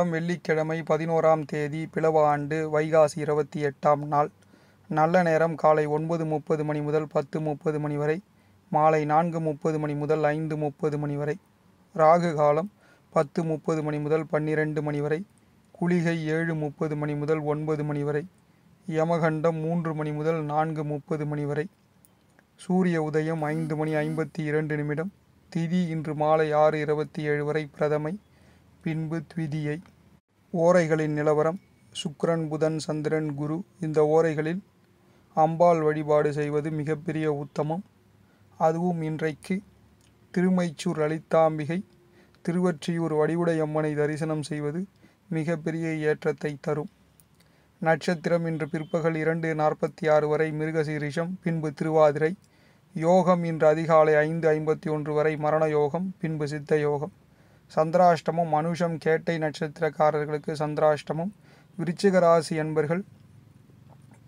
மாதம் வெள்ளிக்கிழமை பதினோராம் தேதி பிளவ ஆண்டு வைகாசி இருபத்தி எட்டாம் நாள் நல்ல நேரம் காலை ஒன்பது முப்பது மணி முதல் பத்து முப்பது மணி வரை மாலை நான்கு முப்பது மணி முதல் ஐந்து முப்பது மணி வரை ராகு காலம் பத்து முப்பது மணி முதல் பன்னிரெண்டு மணி வரை குளிகை ஏழு முப்பது மணி முதல் ஒன்பது மணி வரை யமகண்டம் மூன்று மணி முதல் நான்கு முப்பது மணி வரை சூரிய உதயம் ஐந்து மணி ஐம்பத்தி இரண்டு நிமிடம் திதி இன்று மாலை ஆறு இருபத்தி ஏழு வரை பிரதமை பின்பு த்விதியை ஓரைகளின் நிலவரம் சுக்ரன் புதன் சந்திரன் குரு இந்த ஓரைகளில் அம்பாள் வழிபாடு செய்வது மிகப்பெரிய உத்தமம் அதுவும் இன்றைக்கு திருமைச்சூர் லலிதாம்பிகை திருவற்றியூர் வடிவுடையம்மனை தரிசனம் செய்வது மிகப்பெரிய ஏற்றத்தை தரும் நட்சத்திரம் இன்று பிற்பகல் இரண்டு நாற்பத்தி ஆறு வரை மிருகசீரிஷம் பின்பு திருவாதிரை யோகம் இன்று அதிகாலை ஐந்து ஐம்பத்தி ஒன்று வரை மரண யோகம் பின்பு சித்த யோகம் சந்திராஷ்டமம் மனுஷம் கேட்டை நட்சத்திரக்காரர்களுக்கு சந்திராஷ்டமம் விருச்சிக ராசி என்பர்கள்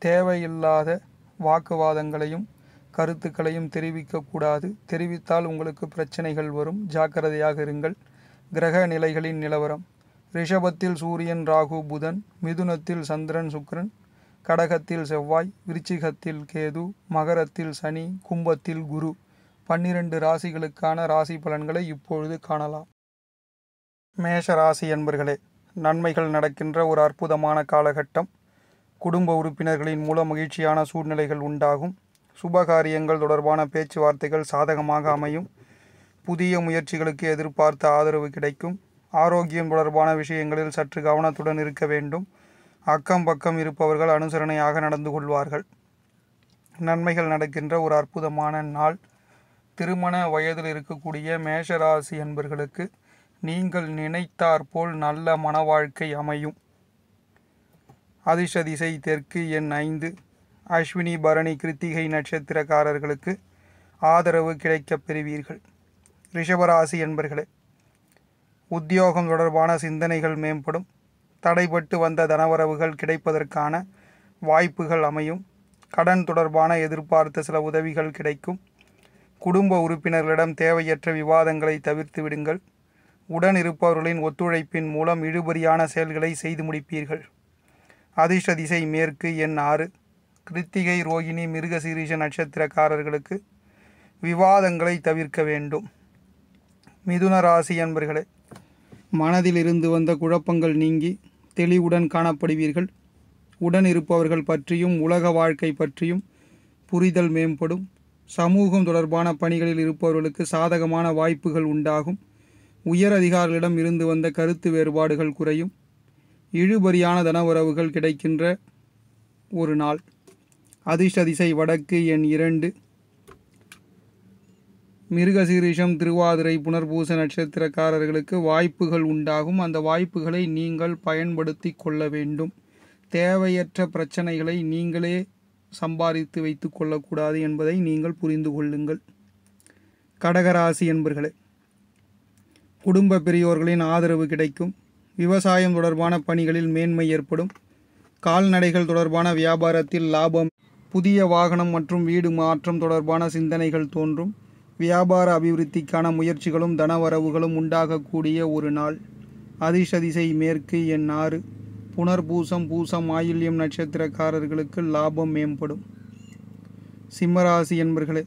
தேவையில்லாத வாக்குவாதங்களையும் கருத்துக்களையும் தெரிவிக்கக்கூடாது தெரிவித்தால் உங்களுக்கு பிரச்சனைகள் வரும் ஜாக்கிரதையாக இருங்கள் கிரக நிலைகளின் நிலவரம் ரிஷபத்தில் சூரியன் ராகு புதன் மிதுனத்தில் சந்திரன் சுக்ரன் கடகத்தில் செவ்வாய் விருச்சிகத்தில் கேது மகரத்தில் சனி கும்பத்தில் குரு பன்னிரண்டு ராசிகளுக்கான ராசி பலன்களை இப்பொழுது காணலாம் மேஷராசி என்பர்களே நன்மைகள் நடக்கின்ற ஒரு அற்புதமான காலகட்டம் குடும்ப உறுப்பினர்களின் மூலம் மகிழ்ச்சியான சூழ்நிலைகள் உண்டாகும் சுபகாரியங்கள் தொடர்பான பேச்சுவார்த்தைகள் சாதகமாக அமையும் புதிய முயற்சிகளுக்கு எதிர்பார்த்த ஆதரவு கிடைக்கும் ஆரோக்கியம் தொடர்பான விஷயங்களில் சற்று கவனத்துடன் இருக்க வேண்டும் அக்கம் பக்கம் இருப்பவர்கள் அனுசரணையாக நடந்து கொள்வார்கள் நன்மைகள் நடக்கின்ற ஒரு அற்புதமான நாள் திருமண வயதில் இருக்கக்கூடிய மேஷராசி என்பர்களுக்கு நீங்கள் நினைத்தாற்போல் நல்ல மனவாழ்க்கை அமையும் அதிர்ஷதிசை தெற்கு எண் ஐந்து அஸ்வினி பரணி கிருத்திகை நட்சத்திரக்காரர்களுக்கு ஆதரவு கிடைக்கப் பெறுவீர்கள் ரிஷபராசி என்பர்களே உத்தியோகம் தொடர்பான சிந்தனைகள் மேம்படும் தடைபட்டு வந்த தனவரவுகள் கிடைப்பதற்கான வாய்ப்புகள் அமையும் கடன் தொடர்பான எதிர்பார்த்த சில உதவிகள் கிடைக்கும் குடும்ப உறுப்பினர்களிடம் தேவையற்ற விவாதங்களை தவிர்த்து விடுங்கள் உடன் இருப்பவர்களின் ஒத்துழைப்பின் மூலம் இழுபறியான செயல்களை செய்து முடிப்பீர்கள் அதிர்ஷ்ட திசை மேற்கு எண் ஆறு கிருத்திகை ரோகிணி மிருகசீரிஷ நட்சத்திரக்காரர்களுக்கு விவாதங்களை தவிர்க்க வேண்டும் மிதுன ராசி அன்பர்களே மனதில் இருந்து வந்த குழப்பங்கள் நீங்கி தெளிவுடன் காணப்படுவீர்கள் உடன் இருப்பவர்கள் பற்றியும் உலக வாழ்க்கை பற்றியும் புரிதல் மேம்படும் சமூகம் தொடர்பான பணிகளில் இருப்பவர்களுக்கு சாதகமான வாய்ப்புகள் உண்டாகும் உயர் அதிகாரிகளிடம் இருந்து வந்த கருத்து வேறுபாடுகள் குறையும் இழுபறியான உறவுகள் கிடைக்கின்ற ஒரு நாள் அதிர்ஷ்ட திசை வடக்கு எண் இரண்டு மிருகசீரிஷம் திருவாதிரை புனர்பூச நட்சத்திரக்காரர்களுக்கு வாய்ப்புகள் உண்டாகும் அந்த வாய்ப்புகளை நீங்கள் பயன்படுத்தி கொள்ள வேண்டும் தேவையற்ற பிரச்சனைகளை நீங்களே சம்பாதித்து வைத்து கொள்ளக்கூடாது என்பதை நீங்கள் புரிந்து கொள்ளுங்கள் கடகராசி என்பர்களே குடும்ப பெரியோர்களின் ஆதரவு கிடைக்கும் விவசாயம் தொடர்பான பணிகளில் மேன்மை ஏற்படும் கால்நடைகள் தொடர்பான வியாபாரத்தில் லாபம் புதிய வாகனம் மற்றும் வீடு மாற்றம் தொடர்பான சிந்தனைகள் தோன்றும் வியாபார அபிவிருத்திக்கான முயற்சிகளும் தனவரவுகளும் உண்டாகக்கூடிய ஒரு நாள் அதிசதிசை மேற்கு என் ஆறு புனர்பூசம் பூசம் ஆயில்யம் நட்சத்திரக்காரர்களுக்கு லாபம் மேம்படும் சிம்மராசி என்பர்களே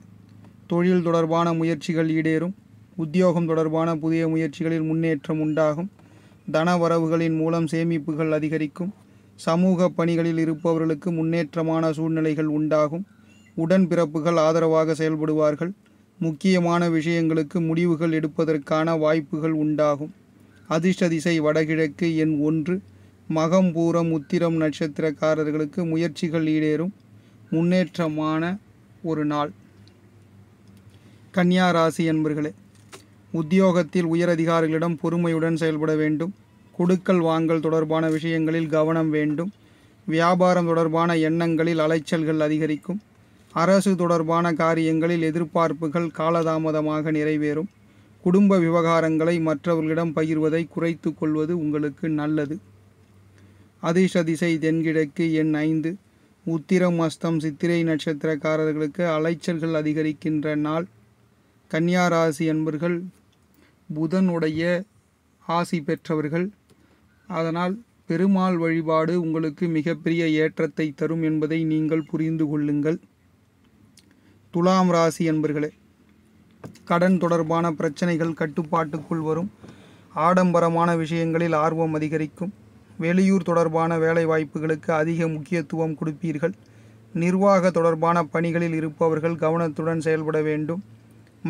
தொழில் தொடர்பான முயற்சிகள் ஈடேறும் உத்தியோகம் தொடர்பான புதிய முயற்சிகளில் முன்னேற்றம் உண்டாகும் தன வரவுகளின் மூலம் சேமிப்புகள் அதிகரிக்கும் சமூக பணிகளில் இருப்பவர்களுக்கு முன்னேற்றமான சூழ்நிலைகள் உண்டாகும் உடன்பிறப்புகள் ஆதரவாக செயல்படுவார்கள் முக்கியமான விஷயங்களுக்கு முடிவுகள் எடுப்பதற்கான வாய்ப்புகள் உண்டாகும் அதிர்ஷ்ட திசை வடகிழக்கு எண் ஒன்று மகம்பூரம் உத்திரம் நட்சத்திரக்காரர்களுக்கு முயற்சிகள் ஈடேறும் முன்னேற்றமான ஒரு நாள் கன்னியா ராசி என்பர்களே உத்தியோகத்தில் உயரதிகாரிகளிடம் பொறுமையுடன் செயல்பட வேண்டும் குடுக்கல் வாங்கல் தொடர்பான விஷயங்களில் கவனம் வேண்டும் வியாபாரம் தொடர்பான எண்ணங்களில் அலைச்சல்கள் அதிகரிக்கும் அரசு தொடர்பான காரியங்களில் எதிர்பார்ப்புகள் காலதாமதமாக நிறைவேறும் குடும்ப விவகாரங்களை மற்றவர்களிடம் பகிர்வதை குறைத்து கொள்வது உங்களுக்கு நல்லது அதிர்ஷ்ட திசை தென்கிழக்கு எண் ஐந்து உத்திரம் அஸ்தம் சித்திரை நட்சத்திரக்காரர்களுக்கு அலைச்சல்கள் அதிகரிக்கின்ற நாள் கன்னியாராசி என்பர்கள் புதனுடைய ஆசி பெற்றவர்கள் அதனால் பெருமாள் வழிபாடு உங்களுக்கு மிகப்பெரிய ஏற்றத்தை தரும் என்பதை நீங்கள் புரிந்து கொள்ளுங்கள் துலாம் ராசி என்பர்களே கடன் தொடர்பான பிரச்சனைகள் கட்டுப்பாட்டுக்குள் வரும் ஆடம்பரமான விஷயங்களில் ஆர்வம் அதிகரிக்கும் வெளியூர் தொடர்பான வேலை வாய்ப்புகளுக்கு அதிக முக்கியத்துவம் கொடுப்பீர்கள் நிர்வாக தொடர்பான பணிகளில் இருப்பவர்கள் கவனத்துடன் செயல்பட வேண்டும்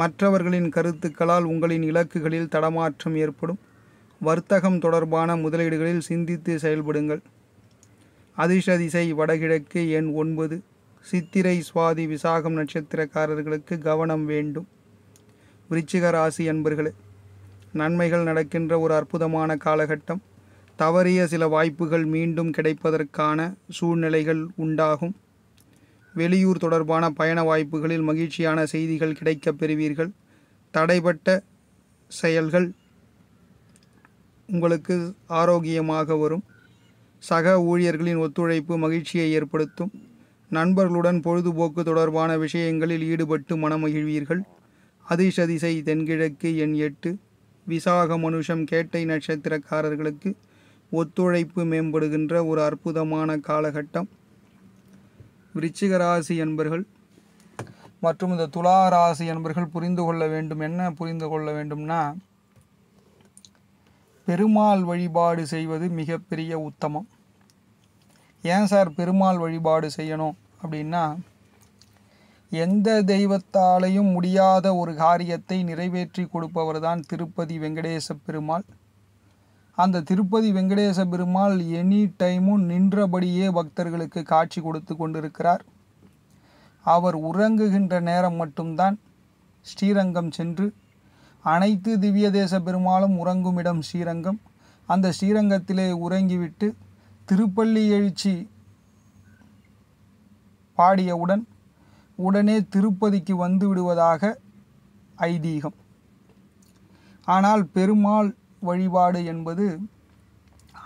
மற்றவர்களின் கருத்துக்களால் உங்களின் இலக்குகளில் தடமாற்றம் ஏற்படும் வர்த்தகம் தொடர்பான முதலீடுகளில் சிந்தித்து செயல்படுங்கள் அதிர்ஷதிசை வடகிழக்கு எண் ஒன்பது சித்திரை சுவாதி விசாகம் நட்சத்திரக்காரர்களுக்கு கவனம் வேண்டும் விருச்சிக ராசி அன்பர்களே நன்மைகள் நடக்கின்ற ஒரு அற்புதமான காலகட்டம் தவறிய சில வாய்ப்புகள் மீண்டும் கிடைப்பதற்கான சூழ்நிலைகள் உண்டாகும் வெளியூர் தொடர்பான பயண வாய்ப்புகளில் மகிழ்ச்சியான செய்திகள் கிடைக்கப் பெறுவீர்கள் தடைபட்ட செயல்கள் உங்களுக்கு ஆரோக்கியமாக வரும் சக ஊழியர்களின் ஒத்துழைப்பு மகிழ்ச்சியை ஏற்படுத்தும் நண்பர்களுடன் பொழுதுபோக்கு தொடர்பான விஷயங்களில் ஈடுபட்டு மனமகிழ்வீர்கள் அதிசதிசை தென்கிழக்கு எண் எட்டு விசாக மனுஷம் கேட்டை நட்சத்திரக்காரர்களுக்கு ஒத்துழைப்பு மேம்படுகின்ற ஒரு அற்புதமான காலகட்டம் விருச்சிக ராசி என்பர்கள் மற்றும் இந்த துலா ராசி என்பர்கள் புரிந்து கொள்ள வேண்டும் என்ன புரிந்து கொள்ள வேண்டும்னா பெருமாள் வழிபாடு செய்வது மிகப்பெரிய உத்தமம் ஏன் சார் பெருமாள் வழிபாடு செய்யணும் அப்படின்னா எந்த தெய்வத்தாலையும் முடியாத ஒரு காரியத்தை நிறைவேற்றி கொடுப்பவர் தான் திருப்பதி வெங்கடேச பெருமாள் அந்த திருப்பதி வெங்கடேச பெருமாள் எனி டைமும் நின்றபடியே பக்தர்களுக்கு காட்சி கொடுத்து கொண்டிருக்கிறார் அவர் உறங்குகின்ற நேரம் மட்டும்தான் ஸ்ரீரங்கம் சென்று அனைத்து திவ்ய தேச பெருமாளும் உறங்கும் இடம் ஸ்ரீரங்கம் அந்த ஸ்ரீரங்கத்திலே உறங்கிவிட்டு திருப்பள்ளி எழுச்சி பாடியவுடன் உடனே திருப்பதிக்கு வந்து விடுவதாக ஐதீகம் ஆனால் பெருமாள் வழிபாடு என்பது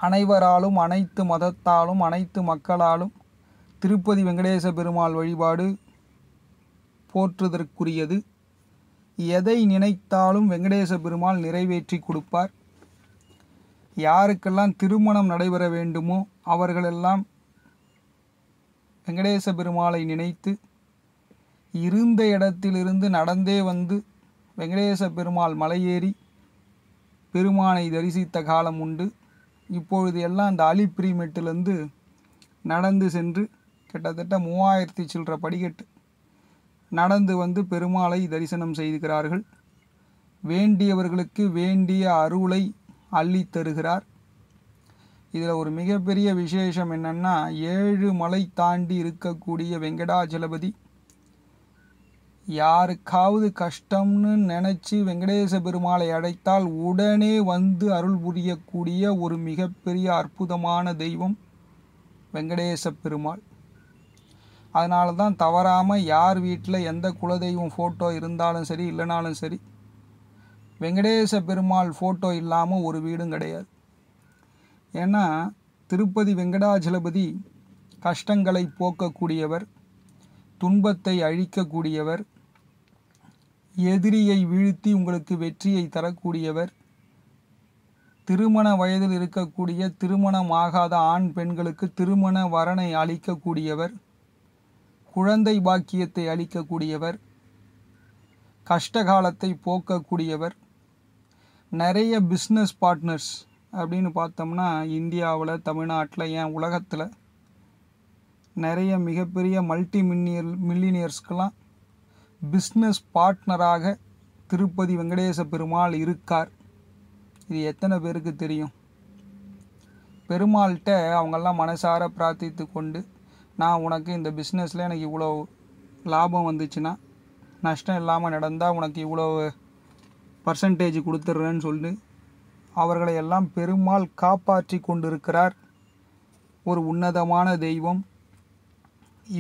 அனைவராலும் அனைத்து மதத்தாலும் அனைத்து மக்களாலும் திருப்பதி வெங்கடேச பெருமாள் வழிபாடு போற்றுதற்குரியது எதை நினைத்தாலும் வெங்கடேச பெருமாள் நிறைவேற்றி கொடுப்பார் யாருக்கெல்லாம் திருமணம் நடைபெற வேண்டுமோ அவர்களெல்லாம் வெங்கடேச பெருமாளை நினைத்து இருந்த இடத்திலிருந்து நடந்தே வந்து வெங்கடேச பெருமாள் மலையேறி பெருமானை தரிசித்த காலம் உண்டு இப்பொழுது எல்லாம் இந்த அலி நடந்து சென்று கிட்டத்தட்ட மூவாயிரத்தி சில்லற படிக்கட்டு நடந்து வந்து பெருமாளை தரிசனம் செய்துகிறார்கள் வேண்டியவர்களுக்கு வேண்டிய அருளை அள்ளி தருகிறார் இதில் ஒரு மிகப்பெரிய விசேஷம் என்னென்னா ஏழு மலை தாண்டி இருக்கக்கூடிய வெங்கடாஜலபதி யாருக்காவது கஷ்டம்னு நினச்சி வெங்கடேச பெருமாளை அழைத்தால் உடனே வந்து அருள் புரியக்கூடிய ஒரு மிகப்பெரிய அற்புதமான தெய்வம் வெங்கடேச பெருமாள் அதனால தான் தவறாமல் யார் வீட்டில் எந்த குலதெய்வம் ஃபோட்டோ இருந்தாலும் சரி இல்லைனாலும் சரி வெங்கடேச பெருமாள் ஃபோட்டோ இல்லாமல் ஒரு வீடும் கிடையாது ஏன்னா திருப்பதி வெங்கடாஜலபதி கஷ்டங்களை போக்கக்கூடியவர் துன்பத்தை அழிக்கக்கூடியவர் எதிரியை வீழ்த்தி உங்களுக்கு வெற்றியை தரக்கூடியவர் திருமண வயதில் இருக்கக்கூடிய திருமணம் ஆகாத ஆண் பெண்களுக்கு திருமண வரனை அளிக்கக்கூடியவர் குழந்தை பாக்கியத்தை அளிக்கக்கூடியவர் கஷ்டகாலத்தை போக்கக்கூடியவர் நிறைய பிஸ்னஸ் பார்ட்னர்ஸ் அப்படின்னு பார்த்தோம்னா இந்தியாவில் தமிழ்நாட்டில் ஏன் உலகத்தில் நிறைய மிகப்பெரிய மல்டி மில்லியர் மில்லினியர்ஸ்க்கெலாம் பிஸ்னஸ் பார்ட்னராக திருப்பதி வெங்கடேச பெருமாள் இருக்கார் இது எத்தனை பேருக்கு தெரியும் பெருமாள்கிட்ட அவங்கெல்லாம் மனசார பிரார்த்தித்து கொண்டு நான் உனக்கு இந்த பிஸ்னஸில் எனக்கு இவ்வளோ லாபம் வந்துச்சுன்னா நஷ்டம் இல்லாமல் நடந்தால் உனக்கு இவ்வளோ பர்சன்டேஜ் கொடுத்துட்றேன்னு சொல்லி அவர்களை எல்லாம் பெருமாள் காப்பாற்றி கொண்டிருக்கிறார் ஒரு உன்னதமான தெய்வம்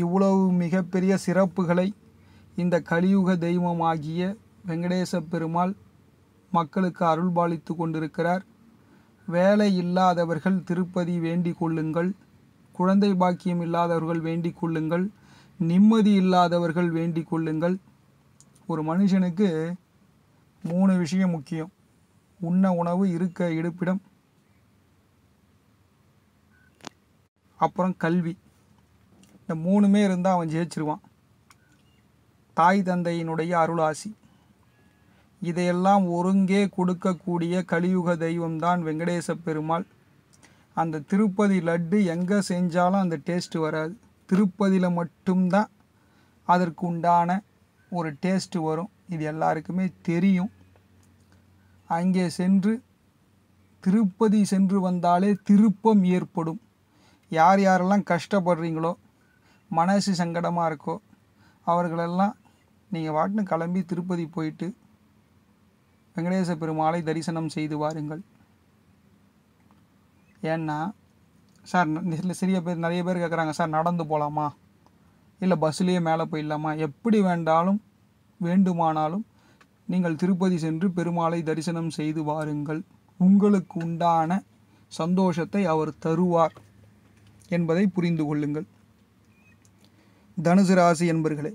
இவ்வளவு மிகப்பெரிய சிறப்புகளை இந்த கலியுக தெய்வமாகிய வெங்கடேச பெருமாள் மக்களுக்கு அருள்பாலித்து கொண்டிருக்கிறார் வேலை இல்லாதவர்கள் திருப்பதி வேண்டிக் கொள்ளுங்கள் குழந்தை பாக்கியம் இல்லாதவர்கள் வேண்டிக் கொள்ளுங்கள் நிம்மதி இல்லாதவர்கள் வேண்டிக் கொள்ளுங்கள் ஒரு மனுஷனுக்கு மூணு விஷயம் முக்கியம் உண்ண உணவு இருக்க இருப்பிடம் அப்புறம் கல்வி இந்த மூணுமே இருந்தால் அவன் ஜெயிச்சிருவான் தாய் தந்தையினுடைய அருளாசி இதையெல்லாம் ஒருங்கே கொடுக்கக்கூடிய கலியுக தெய்வம்தான் வெங்கடேச பெருமாள் அந்த திருப்பதி லட்டு எங்கே செஞ்சாலும் அந்த டேஸ்ட்டு வராது திருப்பதியில் மட்டும்தான் அதற்கு உண்டான ஒரு டேஸ்ட்டு வரும் இது எல்லாருக்குமே தெரியும் அங்கே சென்று திருப்பதி சென்று வந்தாலே திருப்பம் ஏற்படும் யார் யாரெல்லாம் கஷ்டப்படுறீங்களோ மனசு சங்கடமாக இருக்கோ அவர்களெல்லாம் நீங்கள் வாட்டினு கிளம்பி திருப்பதி போயிட்டு வெங்கடேச பெருமாளை தரிசனம் செய்து வாருங்கள் ஏன்னா சார் சிறிய பேர் நிறைய பேர் கேட்குறாங்க சார் நடந்து போகலாமா இல்லை பஸ்லேயே மேலே போயிடலாமா எப்படி வேண்டாலும் வேண்டுமானாலும் நீங்கள் திருப்பதி சென்று பெருமாளை தரிசனம் செய்து வாருங்கள் உங்களுக்கு உண்டான சந்தோஷத்தை அவர் தருவார் என்பதை புரிந்து கொள்ளுங்கள் தனுசு ராசி என்பர்களே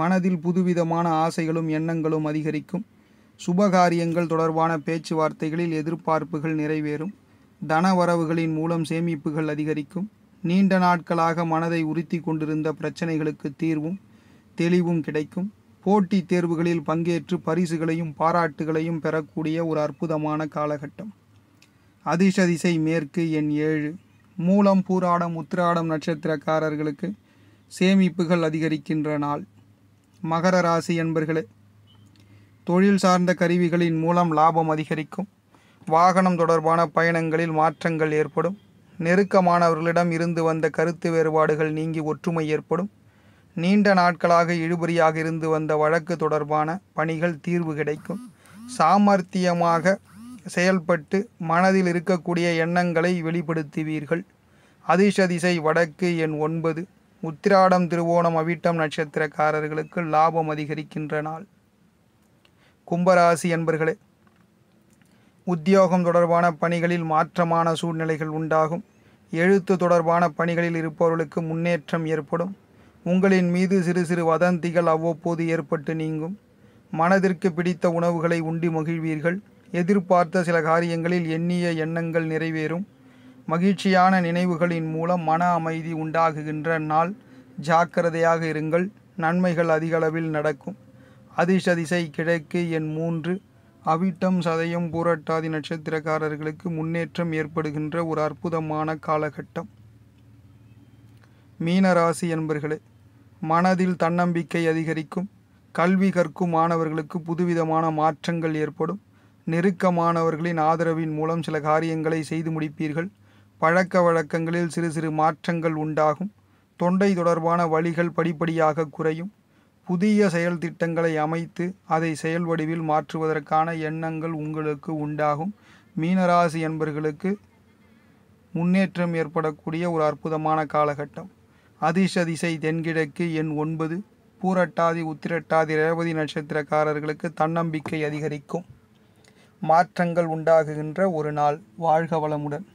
மனதில் புதுவிதமான ஆசைகளும் எண்ணங்களும் அதிகரிக்கும் சுபகாரியங்கள் தொடர்பான பேச்சுவார்த்தைகளில் எதிர்பார்ப்புகள் நிறைவேறும் தனவரவுகளின் மூலம் சேமிப்புகள் அதிகரிக்கும் நீண்ட நாட்களாக மனதை உறுத்தி கொண்டிருந்த பிரச்சனைகளுக்கு தீர்வும் தெளிவும் கிடைக்கும் போட்டித் தேர்வுகளில் பங்கேற்று பரிசுகளையும் பாராட்டுகளையும் பெறக்கூடிய ஒரு அற்புதமான காலகட்டம் அதிர்ஷ மேற்கு எண் ஏழு மூலம் பூராடம் உத்திராடம் நட்சத்திரக்காரர்களுக்கு சேமிப்புகள் அதிகரிக்கின்ற நாள் மகர ராசி என்பர்களே தொழில் சார்ந்த கருவிகளின் மூலம் லாபம் அதிகரிக்கும் வாகனம் தொடர்பான பயணங்களில் மாற்றங்கள் ஏற்படும் நெருக்கமானவர்களிடம் இருந்து வந்த கருத்து வேறுபாடுகள் நீங்கி ஒற்றுமை ஏற்படும் நீண்ட நாட்களாக இழுபறியாக இருந்து வந்த வழக்கு தொடர்பான பணிகள் தீர்வு கிடைக்கும் சாமர்த்தியமாக செயல்பட்டு மனதில் இருக்கக்கூடிய எண்ணங்களை வெளிப்படுத்துவீர்கள் அதிர்ஷதிசை வடக்கு எண் ஒன்பது உத்திராடம் திருவோணம் அவிட்டம் நட்சத்திரக்காரர்களுக்கு லாபம் அதிகரிக்கின்ற நாள் கும்பராசி என்பர்களே உத்தியோகம் தொடர்பான பணிகளில் மாற்றமான சூழ்நிலைகள் உண்டாகும் எழுத்து தொடர்பான பணிகளில் இருப்பவர்களுக்கு முன்னேற்றம் ஏற்படும் உங்களின் மீது சிறு சிறு வதந்திகள் அவ்வப்போது ஏற்பட்டு நீங்கும் மனதிற்கு பிடித்த உணவுகளை உண்டி மகிழ்வீர்கள் எதிர்பார்த்த சில காரியங்களில் எண்ணிய எண்ணங்கள் நிறைவேறும் மகிழ்ச்சியான நினைவுகளின் மூலம் மன அமைதி உண்டாகுகின்ற நாள் ஜாக்கிரதையாக இருங்கள் நன்மைகள் அதிகளவில் நடக்கும் அதிசதிசை கிழக்கு என் மூன்று அவிட்டம் சதயம் பூரட்டாதி நட்சத்திரக்காரர்களுக்கு முன்னேற்றம் ஏற்படுகின்ற ஒரு அற்புதமான காலகட்டம் மீனராசி என்பர்களே மனதில் தன்னம்பிக்கை அதிகரிக்கும் கல்வி கற்கும் மாணவர்களுக்கு புதுவிதமான மாற்றங்கள் ஏற்படும் நெருக்கமானவர்களின் ஆதரவின் மூலம் சில காரியங்களை செய்து முடிப்பீர்கள் பழக்க வழக்கங்களில் சிறு சிறு மாற்றங்கள் உண்டாகும் தொண்டை தொடர்பான வழிகள் படிப்படியாக குறையும் புதிய செயல் திட்டங்களை அமைத்து அதை செயல் வடிவில் மாற்றுவதற்கான எண்ணங்கள் உங்களுக்கு உண்டாகும் மீனராசி என்பர்களுக்கு முன்னேற்றம் ஏற்படக்கூடிய ஒரு அற்புதமான காலகட்டம் அதிர்ஷ திசை தென்கிழக்கு எண் ஒன்பது பூரட்டாதி உத்திரட்டாதி ரேவதி நட்சத்திரக்காரர்களுக்கு தன்னம்பிக்கை அதிகரிக்கும் மாற்றங்கள் உண்டாகுகின்ற ஒரு நாள் வாழ்க வளமுடன்